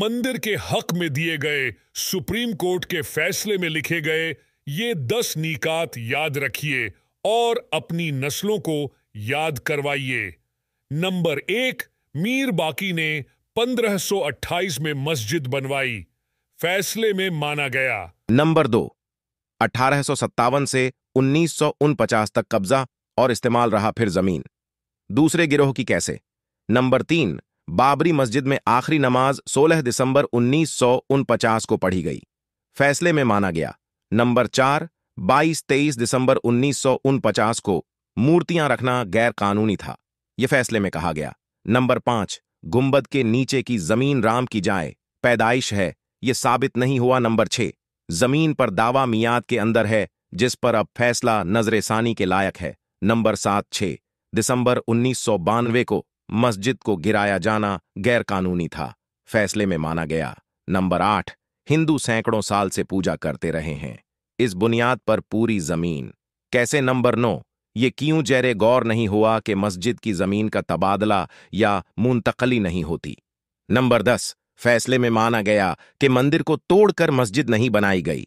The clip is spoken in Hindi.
मंदिर के हक में दिए गए सुप्रीम कोर्ट के फैसले में लिखे गए ये दस निकात याद रखिए और अपनी नस्लों को याद करवाइए नंबर एक मीर बाकी ने 1528 में मस्जिद बनवाई फैसले में माना गया नंबर दो अठारह से उन्नीस तक कब्जा और इस्तेमाल रहा फिर जमीन दूसरे गिरोह की कैसे नंबर तीन बाबरी मस्जिद में आखिरी नमाज 16 दिसंबर उन्नीस को पढ़ी गई फैसले में माना गया नंबर चार 22 तेईस दिसंबर उन्नीस को मूर्तियां रखना गैर कानूनी था यह फैसले में कहा गया नंबर पांच गुंबद के नीचे की जमीन राम की जाए पैदाइश है ये साबित नहीं हुआ नंबर छह जमीन पर दावा मियाद के अंदर है जिस पर अब फैसला नजरसानी के लायक है नंबर सात छः दिसंबर उन्नीस को मस्जिद को गिराया जाना गैरकानूनी था फैसले में माना गया नंबर आठ हिंदू सैकड़ों साल से पूजा करते रहे हैं इस बुनियाद पर पूरी जमीन कैसे नंबर नौ ये क्यों जैरे गौर नहीं हुआ कि मस्जिद की जमीन का तबादला या मुंतकली नहीं होती नंबर दस फैसले में माना गया कि मंदिर को तोड़कर मस्जिद नहीं बनाई गई